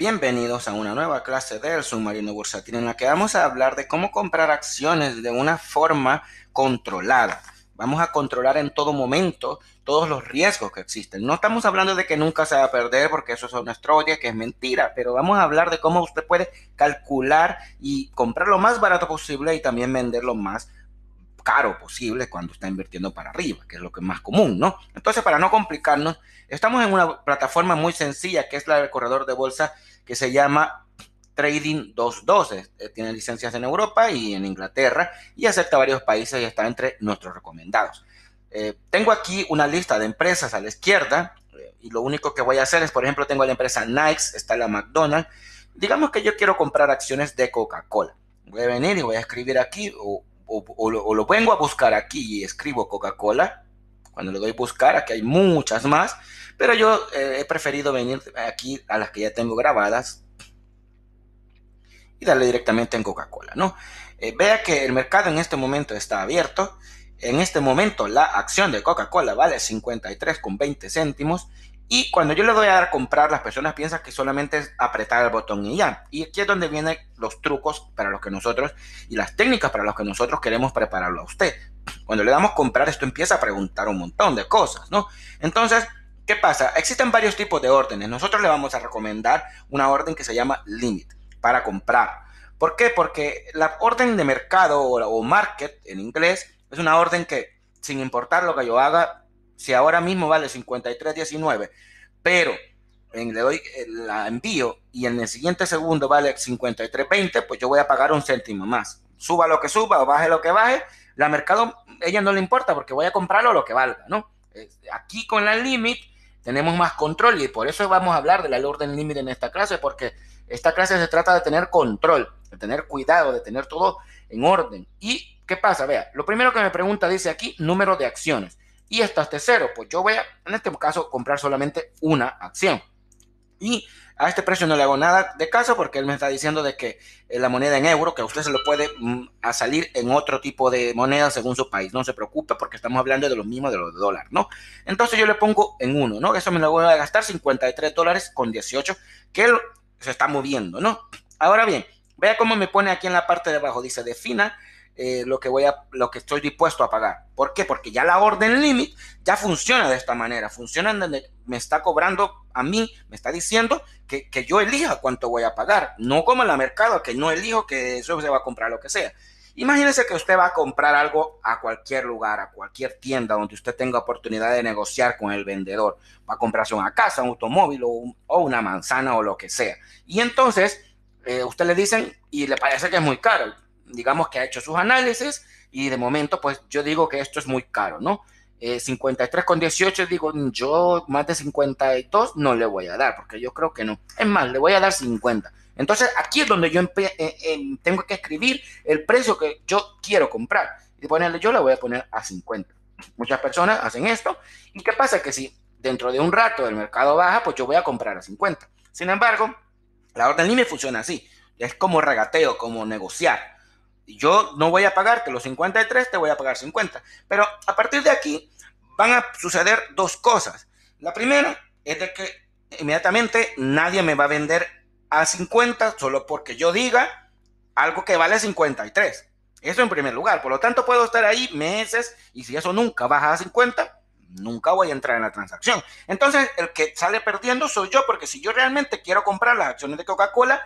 Bienvenidos a una nueva clase del submarino bursátil en la que vamos a hablar de cómo comprar acciones de una forma controlada. Vamos a controlar en todo momento todos los riesgos que existen. No estamos hablando de que nunca se va a perder porque eso es una historia que es mentira, pero vamos a hablar de cómo usted puede calcular y comprar lo más barato posible y también vender lo más caro posible cuando está invirtiendo para arriba, que es lo que es más común, ¿no? Entonces, para no complicarnos, estamos en una plataforma muy sencilla que es la del corredor de bolsa que se llama Trading 2.2, eh, Tiene licencias en Europa y en Inglaterra y acepta varios países y está entre nuestros recomendados. Eh, tengo aquí una lista de empresas a la izquierda eh, y lo único que voy a hacer es, por ejemplo, tengo la empresa Nike, está la McDonald's. Digamos que yo quiero comprar acciones de Coca-Cola. Voy a venir y voy a escribir aquí o lo vengo a buscar aquí y escribo Coca-Cola cuando le doy buscar, aquí hay muchas más, pero yo eh, he preferido venir aquí a las que ya tengo grabadas y darle directamente en Coca-Cola, ¿no? Eh, vea que el mercado en este momento está abierto. En este momento la acción de Coca-Cola vale con 53,20 céntimos. Y cuando yo le doy a dar comprar, las personas piensan que solamente es apretar el botón y ya. Y aquí es donde vienen los trucos para los que nosotros y las técnicas para los que nosotros queremos prepararlo a usted. Cuando le damos comprar, esto empieza a preguntar un montón de cosas, ¿no? Entonces, ¿qué pasa? Existen varios tipos de órdenes. Nosotros le vamos a recomendar una orden que se llama limit para comprar. ¿Por qué? Porque la orden de mercado o, market en inglés es una orden que, sin importar lo que yo haga, si ahora mismo vale 53.19, pero en, eh, le doy eh, la envío y en el siguiente segundo vale 53.20, pues yo voy a pagar un céntimo más. Suba lo que suba o baje lo que baje, la mercado, ella no le importa porque voy a comprarlo lo que valga, ¿no? Aquí con la limit tenemos más control y por eso vamos a hablar de la orden límite en esta clase, porque esta clase se trata de tener control, de tener cuidado, de tener todo en orden. ¿Y qué pasa? Vea, lo primero que me pregunta dice aquí, número de acciones. Y hasta de cero, pues yo voy a, en este caso, comprar solamente una acción. Y a este precio no le hago nada de caso porque él me está diciendo de que eh, la moneda en euro, que usted se lo puede mm, a salir en otro tipo de moneda según su país, no se preocupe porque estamos hablando de lo mismo de los dólares. ¿no? Entonces yo le pongo en uno, ¿no? Eso me lo voy a gastar 53 dólares con 18, que él se está moviendo, ¿no? Ahora bien, vea cómo me pone aquí en la parte de abajo, dice defina eh, lo, que voy a, lo que estoy dispuesto a pagar. ¿Por qué? Porque ya la orden limit ya funciona de esta manera, funciona donde me está cobrando a mí, me está diciendo que, que yo elija cuánto voy a pagar, no como en la mercado, que no elijo que eso se va a comprar lo que sea. Imagínese que usted va a comprar algo a cualquier lugar, a cualquier tienda donde usted tenga oportunidad de negociar con el vendedor. Va a comprarse una casa, un automóvil o, una manzana o lo que sea. Y entonces eh, usted le dicen y le parece que es muy caro digamos que ha hecho sus análisis y de momento, pues yo digo que esto es muy caro, ¿no? 53 eh, con 18. digo, yo más de 52 no le voy a dar, porque yo creo que no. Es más, le voy a dar 50. Entonces, aquí es donde yo eh, em, tengo que escribir el precio que yo quiero comprar. Y ponerle, yo la voy a poner a 50. Muchas personas hacen esto. ¿Y qué pasa? Que si dentro de un rato el mercado baja, pues yo voy a comprar a 50. Sin embargo, la orden línea funciona así. Es como regateo, como negociar yo no voy a pagarte los 53, te voy a pagar 50. Pero a partir de aquí van a suceder dos cosas. La primera es de que inmediatamente nadie me va a vender a 50 solo porque yo diga algo que vale 53. Eso en primer lugar. Por lo tanto, puedo estar ahí meses y si eso nunca baja a 50, nunca voy a entrar en la transacción. Entonces, el que sale perdiendo soy yo porque si yo realmente quiero comprar las acciones de Coca-Cola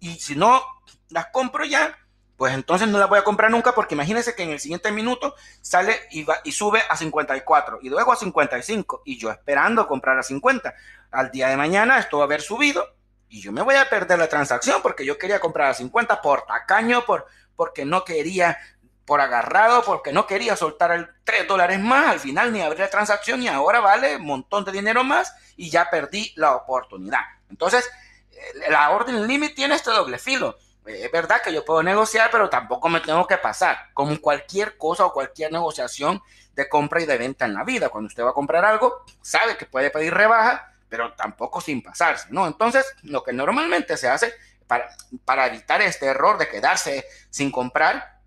y si no las compro ya, pues entonces no la voy a comprar nunca porque imagínense que en el siguiente minuto sale y, y sube a 54 y luego a 55 y yo esperando comprar a 50. Al día de mañana esto va a haber subido y yo me voy a perder la transacción porque yo quería comprar a 50 por tacaño, por, porque no quería, por agarrado, porque no quería soltar el 3 dólares más, al final ni abrir la transacción y ahora vale un montón de dinero más y ya perdí la oportunidad. Entonces, eh, la orden límite tiene este doble filo es verdad que yo puedo negociar, pero tampoco me tengo que pasar, como cualquier cosa o cualquier negociación de compra y de venta en la vida. Cuando usted va a comprar algo, sabe que puede pedir rebaja, pero tampoco sin pasarse, ¿no? Entonces, lo que normalmente se hace para, evitar este error de quedarse sin comprar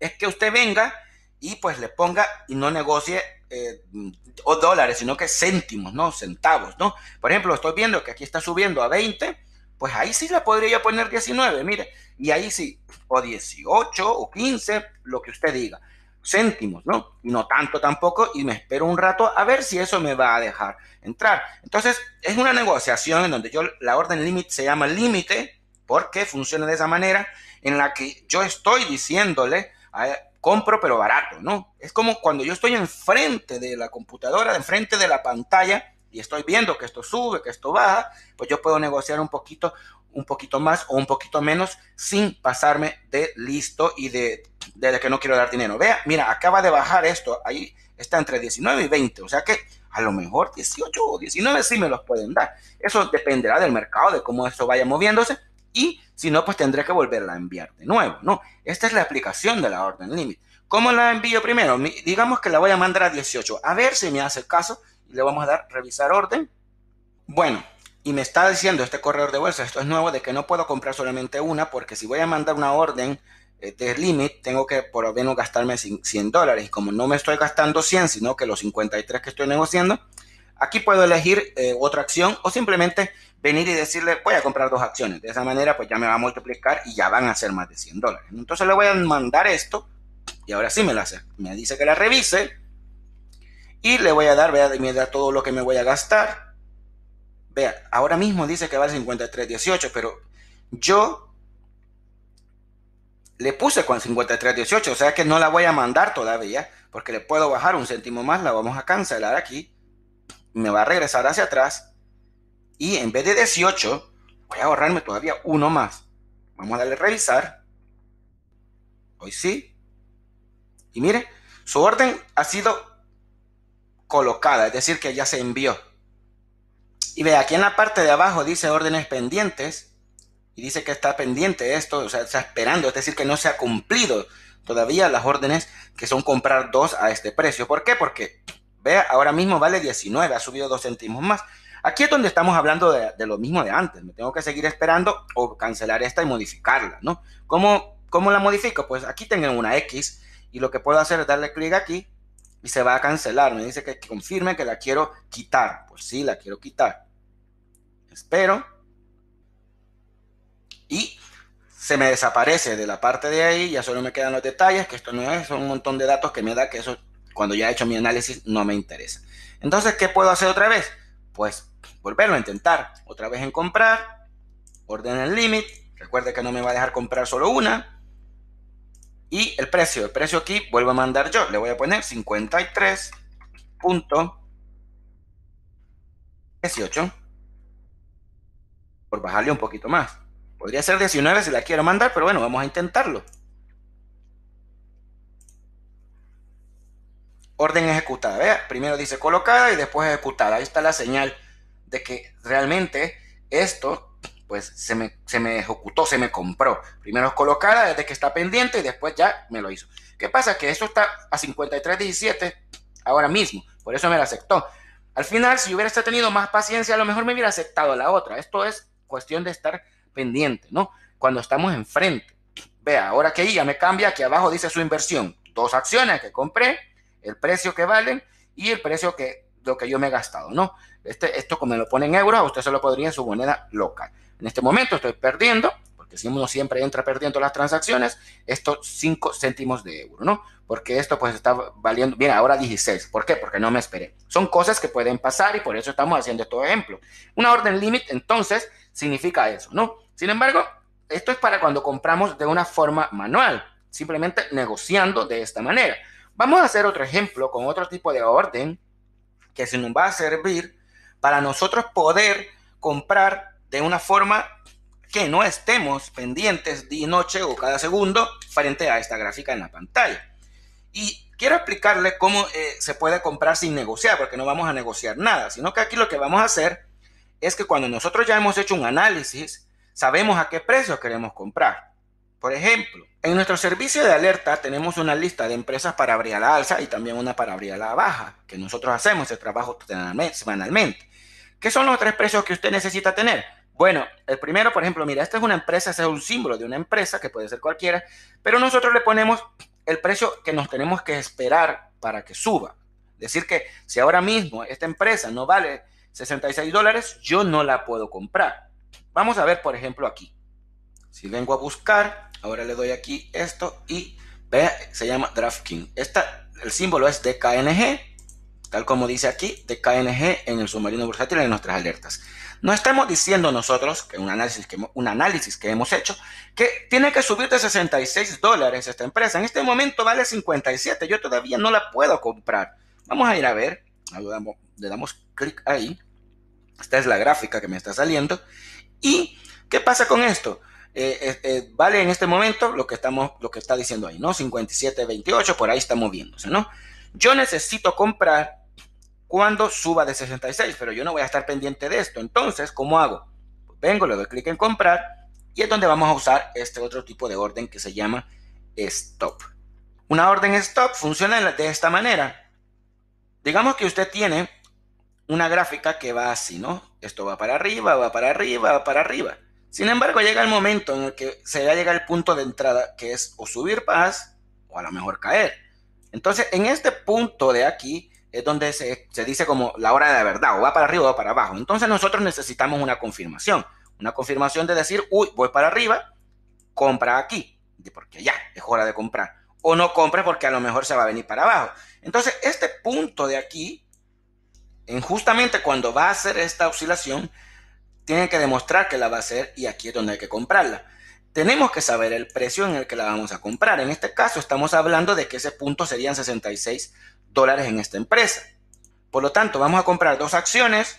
es que usted venga y pues le ponga y no negocie eh, dólares, sino que céntimos, ¿no? Centavos, ¿no? Por ejemplo, estoy viendo que aquí está subiendo a 20 pues ahí sí la podría poner 19, mire, y ahí sí, o 18 o 15, lo que usted diga, céntimos, ¿no? Y no tanto tampoco, y me espero un rato a ver si eso me va a dejar entrar. Entonces, es una negociación en donde yo, la orden límite se llama límite, porque funciona de esa manera, en la que yo estoy diciéndole, compro pero barato, ¿no? Es como cuando yo estoy enfrente de la computadora, enfrente de la pantalla, y estoy viendo que esto sube, que esto baja, pues yo puedo negociar un poquito, un poquito más o un poquito menos sin pasarme de listo y de, de que no quiero dar dinero. Vea, mira, acaba de bajar esto, ahí está entre 19 y 20, o sea que a lo mejor 18 o 19 sí me los pueden dar. Eso dependerá del mercado, de cómo esto vaya moviéndose y si no, pues tendré que volverla a enviar de nuevo, ¿no? Esta es la aplicación de la orden límite. ¿Cómo la envío primero? Digamos que la voy a mandar a 18, a ver si me hace caso le vamos a dar revisar orden. Bueno, y me está diciendo este corredor de bolsa, esto es nuevo, de que no puedo comprar solamente una, porque si voy a mandar una orden eh, de límite, tengo que por lo menos gastarme 100 dólares. Y como no me estoy gastando 100, sino que los 53 que estoy negociando, aquí puedo elegir eh, otra acción o simplemente venir y decirle, voy a comprar dos acciones. De esa manera, pues ya me va a multiplicar y ya van a ser más de 100 dólares. Entonces le voy a mandar esto y ahora sí me la hace. Me dice que la revise y le voy a dar, vea, de mierda todo lo que me voy a gastar. Vea, ahora mismo dice que vale 53.18, pero yo le puse con 53.18, o sea que no la voy a mandar todavía, porque le puedo bajar un céntimo más, la vamos a cancelar aquí, me va a regresar hacia atrás, y en vez de 18, voy a ahorrarme todavía uno más. Vamos a darle a revisar. Hoy sí. Y mire, su orden ha sido colocada, es decir, que ya se envió. Y ve, aquí en la parte de abajo dice órdenes pendientes y dice que está pendiente esto, o sea, está esperando, es decir, que no se ha cumplido todavía las órdenes que son comprar dos a este precio. ¿Por qué? Porque, vea, ahora mismo vale 19, ha subido dos céntimos más. Aquí es donde estamos hablando de, lo mismo de antes. Me tengo que seguir esperando o cancelar esta y modificarla, ¿no? ¿Cómo, cómo la modifico? Pues aquí tengo una X y lo que puedo hacer es darle clic aquí y se va a cancelar. Me dice que confirme que la quiero quitar. Pues sí, la quiero quitar. Espero. Y se me desaparece de la parte de ahí, ya solo me quedan los detalles, que esto no es, son un montón de datos que me da que eso cuando ya he hecho mi análisis no me interesa. Entonces, ¿qué puedo hacer otra vez? Pues volverlo a intentar, otra vez en comprar, orden el límite, recuerde que no me va a dejar comprar solo una, y el precio, el precio aquí vuelvo a mandar yo. Le voy a poner 53.18 por bajarle un poquito más. Podría ser 19 si la quiero mandar, pero bueno, vamos a intentarlo. Orden ejecutada. Vea, primero dice colocada y después ejecutada. Ahí está la señal de que realmente esto pues se me, ejecutó, se me compró. Primero colocada desde que está pendiente y después ya me lo hizo. ¿Qué pasa? Que esto está a 53.17 ahora mismo, por eso me la aceptó. Al final, si hubiera tenido más paciencia, a lo mejor me hubiera aceptado la otra. Esto es cuestión de estar pendiente, ¿no? Cuando estamos enfrente. Vea, ahora que ella me cambia, aquí abajo dice su inversión. Dos acciones que compré, el precio que valen y el precio que lo que yo me he gastado, ¿no? Este, esto como lo pone en euros, usted se lo podría en su moneda local. En este momento estoy perdiendo, porque si uno siempre entra perdiendo las transacciones, estos 5 céntimos de euro, ¿no? Porque esto pues está valiendo, bien ahora 16. ¿Por qué? Porque no me esperé. Son cosas que pueden pasar y por eso estamos haciendo este ejemplo. Una orden límite, entonces, significa eso, ¿no? Sin embargo, esto es para cuando compramos de una forma manual, simplemente negociando de esta manera. Vamos a hacer otro ejemplo con otro tipo de orden que se nos va a servir para nosotros poder comprar de una forma que no estemos pendientes día y noche o cada segundo frente a esta gráfica en la pantalla. Y quiero explicarle cómo eh, se puede comprar sin negociar, porque no vamos a negociar nada, sino que aquí lo que vamos a hacer es que cuando nosotros ya hemos hecho un análisis, sabemos a qué precio queremos comprar. Por ejemplo, en nuestro servicio de alerta tenemos una lista de empresas para abrir a la alza y también una para abrir a la baja, que nosotros hacemos el trabajo semanalmente. ¿Qué son los tres precios que usted necesita tener? Bueno, el primero, por ejemplo, mira, esta es una empresa, es un símbolo de una empresa que puede ser cualquiera, pero nosotros le ponemos el precio que nos tenemos que esperar para que suba. Decir que si ahora mismo esta empresa no vale 66 dólares, yo no la puedo comprar. Vamos a ver, por ejemplo, aquí. Si vengo a buscar, ahora le doy aquí esto y ve, se llama DraftKings. Esta, el símbolo es DKNG tal como dice aquí, de KNG en el submarino bursátil en nuestras alertas. No estamos diciendo nosotros, que un análisis que, un análisis que hemos hecho, que tiene que subir de 66 dólares esta empresa. En este momento vale 57, yo todavía no la puedo comprar. Vamos a ir a ver, le damos clic ahí. Esta es la gráfica que me está saliendo. ¿Y qué pasa con esto? Eh, eh, eh, vale en este momento lo que, estamos, lo que está diciendo ahí, ¿no? 57 28 por ahí está moviéndose, ¿no? Yo necesito comprar cuando suba de 66, pero yo no voy a estar pendiente de esto. Entonces, ¿cómo hago? Pues vengo, le doy clic en comprar y es donde vamos a usar este otro tipo de orden que se llama stop. Una orden stop funciona de esta manera. Digamos que usted tiene una gráfica que va así, ¿no? Esto va para arriba, va para arriba, va para arriba. Sin embargo, llega el momento en el que se va a llegar el punto de entrada, que es o subir paz o a lo mejor caer. Entonces, en este punto de aquí, es donde se, dice como la hora de la verdad, o va para arriba o va para abajo. Entonces nosotros necesitamos una confirmación, una confirmación de decir, uy, voy para arriba, compra aquí, porque ya es hora de comprar, o no compre porque a lo mejor se va a venir para abajo. Entonces este punto de aquí, en justamente cuando va a hacer esta oscilación, tiene que demostrar que la va a hacer y aquí es donde hay que comprarla. Tenemos que saber el precio en el que la vamos a comprar. En este caso estamos hablando de que ese punto serían 66 dólares en esta empresa. Por lo tanto, vamos a comprar dos acciones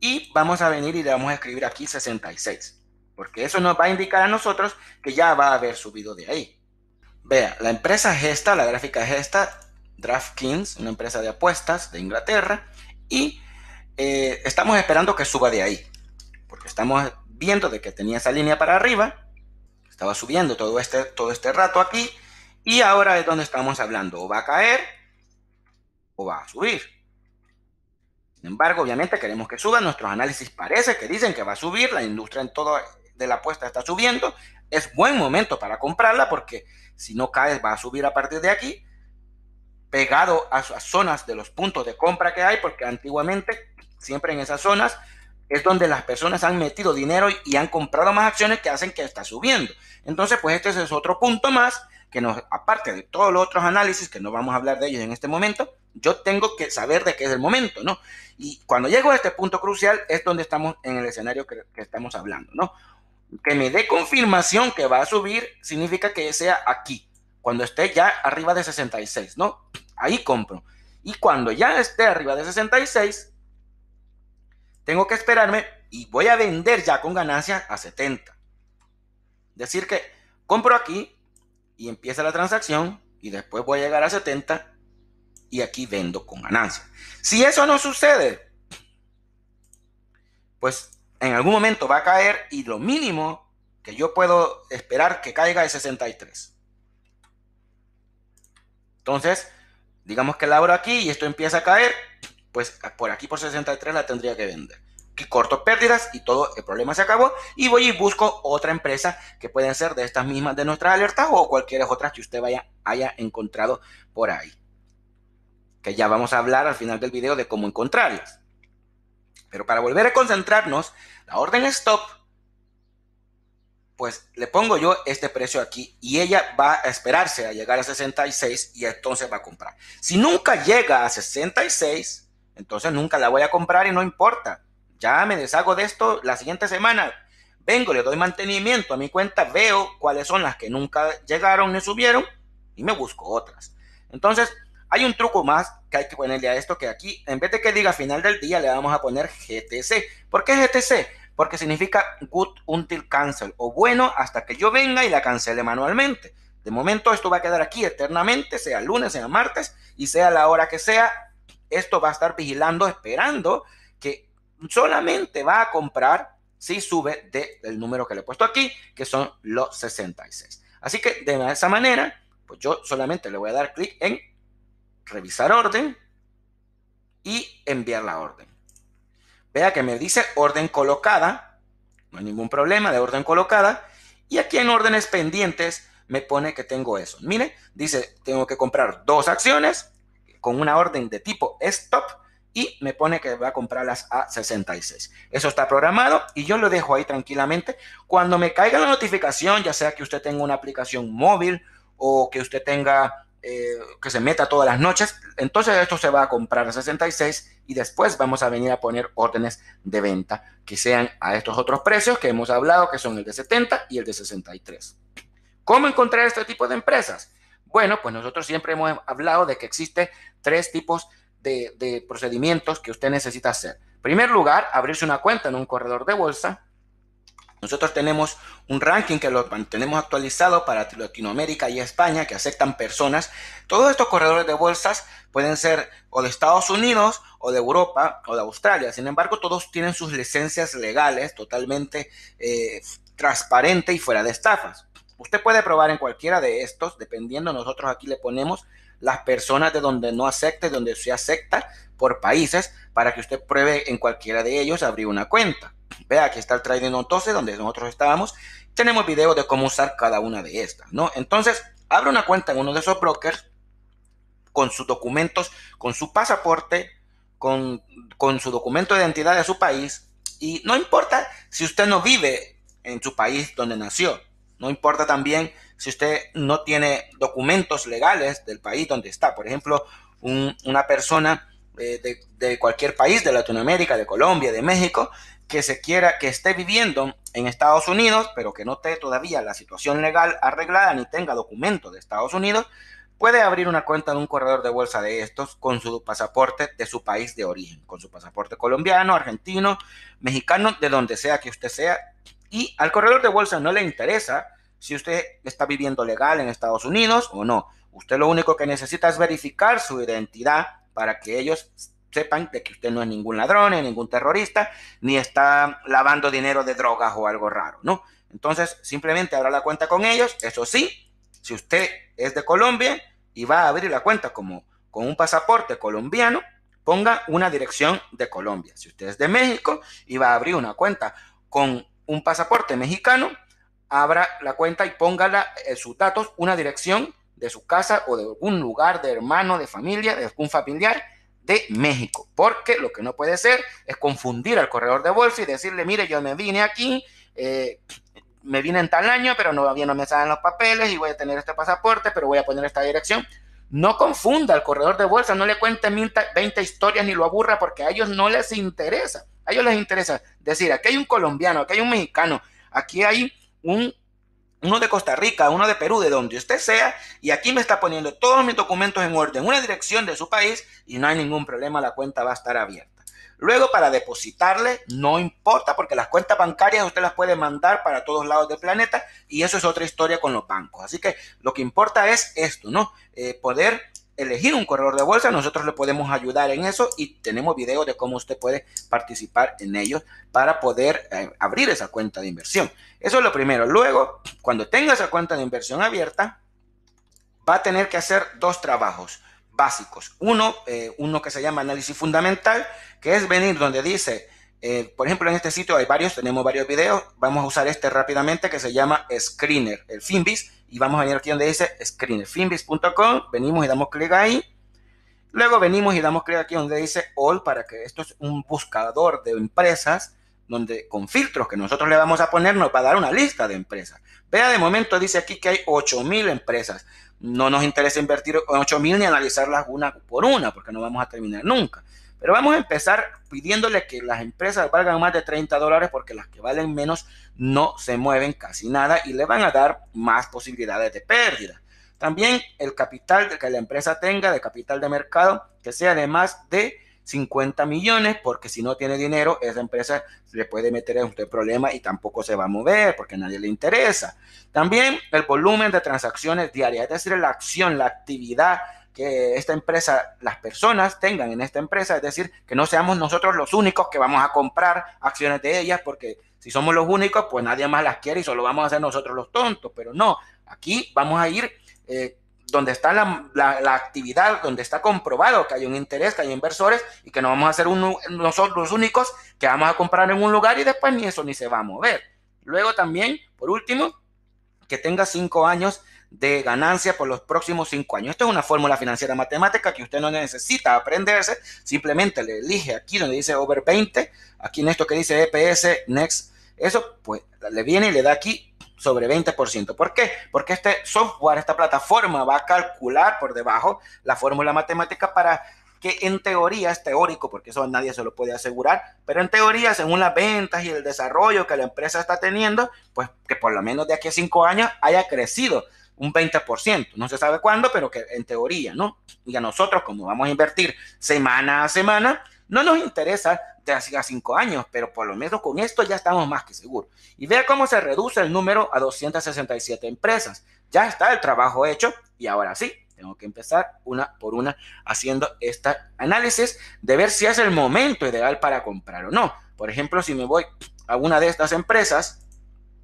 y vamos a venir y le vamos a escribir aquí 66, porque eso nos va a indicar a nosotros que ya va a haber subido de ahí. Vea, la empresa esta, la gráfica esta DraftKings, una empresa de apuestas de Inglaterra, y eh, estamos esperando que suba de ahí, porque estamos viendo de que tenía esa línea para arriba, estaba subiendo todo este, todo este rato aquí, y ahora es donde estamos hablando, o va a caer va a subir. Sin embargo, obviamente queremos que suba. Nuestros análisis parece que dicen que va a subir. La industria en todo de la apuesta está subiendo. Es buen momento para comprarla porque si no cae, va a subir a partir de aquí. Pegado a, las zonas de los puntos de compra que hay porque antiguamente siempre en esas zonas es donde las personas han metido dinero y han comprado más acciones que hacen que está subiendo. Entonces, pues este es otro punto más que nos, aparte de todos los otros análisis, que no vamos a hablar de ellos en este momento, yo tengo que saber de qué es el momento, ¿no? Y cuando llego a este punto crucial es donde estamos en el escenario que, estamos hablando, ¿no? Que me dé confirmación que va a subir significa que sea aquí, cuando esté ya arriba de 66, ¿no? Ahí compro. Y cuando ya esté arriba de 66, tengo que esperarme y voy a vender ya con ganancia a 70. Decir que compro aquí y empieza la transacción y después voy a llegar a 70 y aquí vendo con ganancia. Si eso no sucede, pues en algún momento va a caer y lo mínimo que yo puedo esperar que caiga es 63. Entonces, digamos que la abro aquí y esto empieza a caer, pues por aquí por 63 la tendría que vender. que corto pérdidas y todo el problema se acabó y voy y busco otra empresa que pueden ser de estas mismas de nuestras alertas o cualquier otra que usted vaya, haya encontrado por ahí que ya vamos a hablar al final del video de cómo encontrarlas. Pero para volver a concentrarnos, la orden stop, pues le pongo yo este precio aquí y ella va a esperarse a llegar a 66 y entonces va a comprar. Si nunca llega a 66, entonces nunca la voy a comprar y no importa. Ya me deshago de esto la siguiente semana. Vengo, le doy mantenimiento a mi cuenta, veo cuáles son las que nunca llegaron ni subieron y me busco otras. Entonces, hay un truco más que hay que ponerle a esto que aquí, en vez de que diga final del día, le vamos a poner GTC. ¿Por qué GTC? Porque significa good until cancel o bueno hasta que yo venga y la cancele manualmente. De momento esto va a quedar aquí eternamente, sea lunes, sea martes y sea la hora que sea. Esto va a estar vigilando, esperando que solamente va a comprar si sube del número que le he puesto aquí, que son los 66. Así que de esa manera, pues yo solamente le voy a dar clic en revisar orden y enviar la orden. Vea que me dice orden colocada, no hay ningún problema de orden colocada. Y aquí en órdenes pendientes me pone que tengo eso. Mire, dice, tengo que comprar dos acciones con una orden de tipo stop y me pone que va a comprarlas a 66. Eso está programado y yo lo dejo ahí tranquilamente. Cuando me caiga la notificación, ya sea que usted tenga una aplicación móvil o que usted tenga eh, que se meta todas las noches, entonces esto se va a comprar a 66 y después vamos a venir a poner órdenes de venta que sean a estos otros precios que hemos hablado, que son el de 70 y el de 63. ¿Cómo encontrar este tipo de empresas? Bueno, pues nosotros siempre hemos hablado de que existe tres tipos de, de procedimientos que usted necesita hacer. En primer lugar, abrirse una cuenta en un corredor de bolsa. Nosotros tenemos un ranking que lo mantenemos actualizado para Latinoamérica y España que aceptan personas. Todos estos corredores de bolsas pueden ser o de Estados Unidos o de Europa o de Australia. Sin embargo, todos tienen sus licencias legales totalmente eh, transparente y fuera de estafas. Usted puede probar en cualquiera de estos, dependiendo, nosotros aquí le ponemos las personas de donde no acepta donde se acepta por países para que usted pruebe en cualquiera de ellos abrir una cuenta. Vea, aquí está el Trading on donde nosotros estábamos. Tenemos videos de cómo usar cada una de estas, ¿no? Entonces, abre una cuenta en uno de esos brokers con sus documentos, con su pasaporte, con, con su documento de identidad de su país. Y no importa si usted no vive en su país donde nació. No importa también si usted no tiene documentos legales del país donde está. Por ejemplo, una persona eh, de, de, cualquier país de Latinoamérica, de Colombia, de México, que se quiera, que esté viviendo en Estados Unidos, pero que no esté todavía la situación legal arreglada ni tenga documentos de Estados Unidos, puede abrir una cuenta de un corredor de bolsa de estos con su pasaporte de su país de origen, con su pasaporte colombiano, argentino, mexicano, de donde sea que usted sea. Y al corredor de bolsa no le interesa si usted está viviendo legal en Estados Unidos o no. Usted lo único que necesita es verificar su identidad para que ellos sepan de que usted no es ningún ladrón, ni ningún terrorista, ni está lavando dinero de drogas o algo raro, ¿no? Entonces, simplemente abra la cuenta con ellos. Eso sí, si usted es de Colombia y va a abrir la cuenta como con un pasaporte colombiano, ponga una dirección de Colombia. Si usted es de México y va a abrir una cuenta con un pasaporte mexicano, abra la cuenta y póngala en eh, sus datos, una dirección de su casa o de algún lugar de hermano, de familia, de un familiar de México. Porque lo que no puede ser es confundir al corredor de bolsa y decirle, mire, yo me vine aquí, eh, me vine en tal año, pero no, todavía no me salen los papeles y voy a tener este pasaporte, pero voy a poner esta dirección. No confunda al corredor de bolsa, no le cuente 20 historias ni lo aburra porque a ellos no les interesa. A ellos les interesa decir, aquí hay un colombiano, aquí hay un mexicano, aquí hay un uno de Costa Rica, uno de Perú, de donde usted sea, y aquí me está poniendo todos mis documentos en orden, una dirección de su país, y no hay ningún problema, la cuenta va a estar abierta. Luego, para depositarle, no importa, porque las cuentas bancarias usted las puede mandar para todos lados del planeta, y eso es otra historia con los bancos. Así que lo que importa es esto, ¿no? Eh, poder elegir un corredor de bolsa, nosotros le podemos ayudar en eso y tenemos videos de cómo usted puede participar en ellos para poder eh, abrir esa cuenta de inversión. Eso es lo primero. Luego, cuando tenga esa cuenta de inversión abierta, va a tener que hacer dos trabajos básicos. Uno, eh, uno que se llama análisis fundamental, que es venir donde dice eh, por ejemplo, en este sitio hay varios, tenemos varios videos. Vamos a usar este rápidamente que se llama Screener, el Finbis. Y vamos a venir aquí donde dice Screener, finbis.com. Venimos y damos clic ahí. Luego venimos y damos clic aquí donde dice All para que esto es un buscador de empresas donde con filtros que nosotros le vamos a poner nos va a dar una lista de empresas. Vea, de momento dice aquí que hay 8.000 empresas. No nos interesa invertir 8.000 ni analizarlas una por una porque no vamos a terminar nunca. Pero vamos a empezar pidiéndole que las empresas valgan más de 30 dólares porque las que valen menos no se mueven casi nada y le van a dar más posibilidades de pérdida. También el capital que la empresa tenga de capital de mercado que sea de más de 50 millones porque si no tiene dinero esa empresa se le puede meter en un problema y tampoco se va a mover porque a nadie le interesa. También el volumen de transacciones diarias, es decir, la acción, la actividad que esta empresa, las personas tengan en esta empresa, es decir, que no seamos nosotros los únicos que vamos a comprar acciones de ellas, porque si somos los únicos, pues nadie más las quiere y solo vamos a ser nosotros los tontos, pero no, aquí vamos a ir eh, donde está la, actividad, donde está comprobado que hay un interés, que hay inversores y que no vamos a ser nosotros los únicos que vamos a comprar en un lugar y después ni eso ni se va a mover. Luego también, por último, que tenga cinco años de ganancia por los próximos cinco años. Esto es una fórmula financiera matemática que usted no necesita aprenderse, simplemente le elige aquí donde dice over 20, aquí en esto que dice EPS, next, eso pues le viene y le da aquí sobre 20%. ¿Por qué? Porque este software, esta plataforma va a calcular por debajo la fórmula matemática para que en teoría es teórico, porque eso nadie se lo puede asegurar, pero en teoría, según las ventas y el desarrollo que la empresa está teniendo, pues que por lo menos de aquí a cinco años haya crecido un 20%, no se sabe cuándo, pero que en teoría, ¿no? Y a nosotros, como vamos a invertir semana a semana, no nos interesa de hace a cinco años, pero por lo menos con esto ya estamos más que seguros. Y vea cómo se reduce el número a 267 empresas. Ya está el trabajo hecho y ahora sí, tengo que empezar una por una haciendo este análisis de ver si es el momento ideal para comprar o no. Por ejemplo, si me voy a una de estas empresas,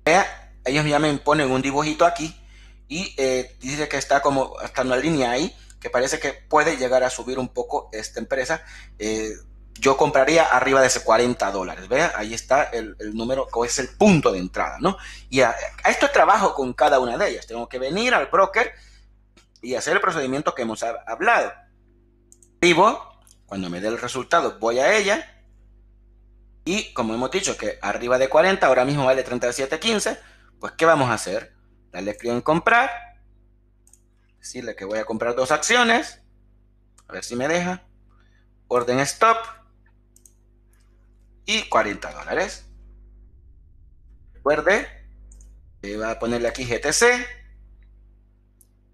vea, ellos ya me ponen un dibujito aquí y eh, dice que está como hasta una línea ahí que parece que puede llegar a subir un poco esta empresa. Eh, yo compraría arriba de ese 40 dólares, Vea, Ahí está el, número, o es el punto de entrada, ¿no? Y a, a, esto trabajo con cada una de ellas. Tengo que venir al broker y hacer el procedimiento que hemos hablado. Vivo, cuando me dé el resultado, voy a ella. Y como hemos dicho que arriba de 40, ahora mismo vale 37.15, pues ¿qué vamos a hacer? Dale clic en comprar. Decirle que voy a comprar dos acciones. A ver si me deja. Orden stop. Y 40 dólares. Recuerde. va a ponerle aquí GTC.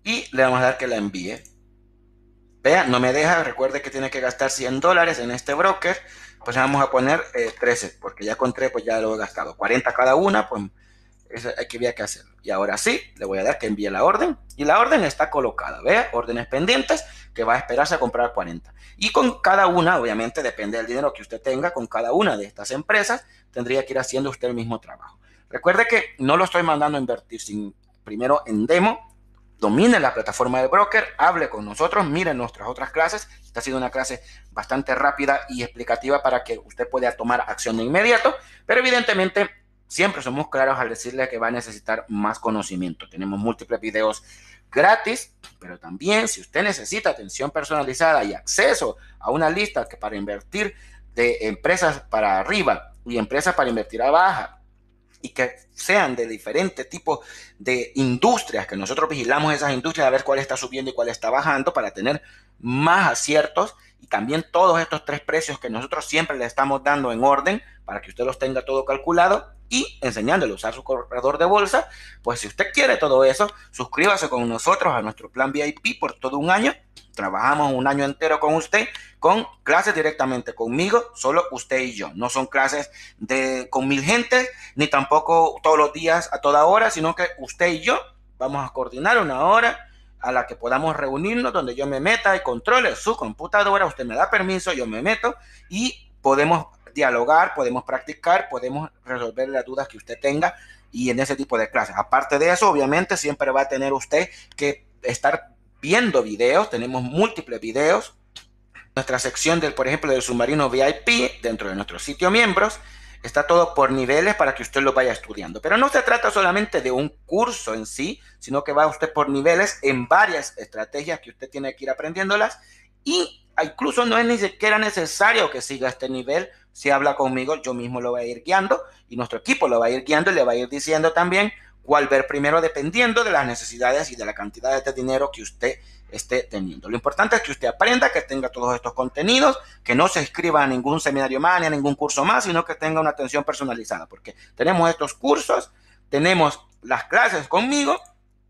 Y le vamos a dar que la envíe. Vea, no me deja. Recuerde que tiene que gastar 100 dólares en este broker. Pues le vamos a poner 13. Eh, porque ya con pues ya lo he gastado. 40 cada una. Pues es que había que hacerlo. Y ahora sí, le voy a dar que envíe la orden. Y la orden está colocada. Vea, órdenes pendientes que va a esperarse a comprar 40. Y con cada una, obviamente, depende del dinero que usted tenga, con cada una de estas empresas, tendría que ir haciendo usted el mismo trabajo. Recuerde que no lo estoy mandando a invertir sin primero en demo. Domine la plataforma de broker, hable con nosotros, mire nuestras otras clases. Esta ha sido una clase bastante rápida y explicativa para que usted pueda tomar acción de inmediato, pero evidentemente siempre somos claros al decirle que va a necesitar más conocimiento. Tenemos múltiples videos gratis, pero también si usted necesita atención personalizada y acceso a una lista que para invertir de empresas para arriba y empresas para invertir a baja y que sean de diferentes tipos de industrias, que nosotros vigilamos esas industrias a ver cuál está subiendo y cuál está bajando para tener más aciertos y también todos estos tres precios que nosotros siempre le estamos dando en orden para que usted los tenga todo calculado y enseñándole a usar su corredor de bolsa. Pues si usted quiere todo eso, suscríbase con nosotros a nuestro plan VIP por todo un año. Trabajamos un año entero con usted, con clases directamente conmigo, solo usted y yo. No son clases de con mil gente ni tampoco todos los días a toda hora, sino que usted y yo vamos a coordinar una hora a la que podamos reunirnos, donde yo me meta y controle su computadora, usted me da permiso, yo me meto y podemos dialogar, podemos practicar, podemos resolver las dudas que usted tenga y en ese tipo de clases. Aparte de eso, obviamente siempre va a tener usted que estar viendo videos, tenemos múltiples videos. Nuestra sección del, por ejemplo, del submarino VIP dentro de nuestro sitio miembros Está todo por niveles para que usted lo vaya estudiando. Pero no se trata solamente de un curso en sí, sino que va usted por niveles en varias estrategias que usted tiene que ir aprendiéndolas y incluso no es ni siquiera necesario que siga este nivel. Si habla conmigo, yo mismo lo voy a ir guiando y nuestro equipo lo va a ir guiando y le va a ir diciendo también cuál ver primero dependiendo de las necesidades y de la cantidad de este dinero que usted esté teniendo. Lo importante es que usted aprenda, que tenga todos estos contenidos, que no se escriba a ningún seminario más ni a ningún curso más, sino que tenga una atención personalizada, porque tenemos estos cursos, tenemos las clases conmigo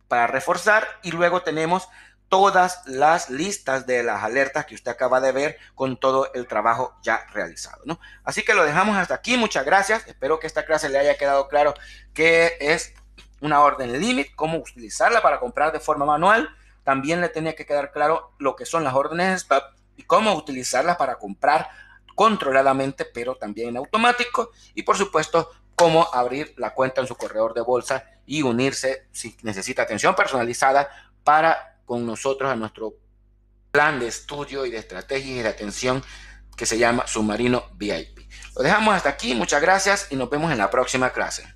para reforzar y luego tenemos todas las listas de las alertas que usted acaba de ver con todo el trabajo ya realizado. Así que lo dejamos hasta aquí. Muchas gracias. Espero que esta clase le haya quedado claro qué es una orden límite, cómo utilizarla para comprar de forma manual también le tenía que quedar claro lo que son las órdenes de y cómo utilizarlas para comprar controladamente, pero también en automático. Y por supuesto, cómo abrir la cuenta en su corredor de bolsa y unirse si necesita atención personalizada para con nosotros a nuestro plan de estudio y de estrategia y de atención que se llama Submarino VIP. Lo dejamos hasta aquí, muchas gracias y nos vemos en la próxima clase.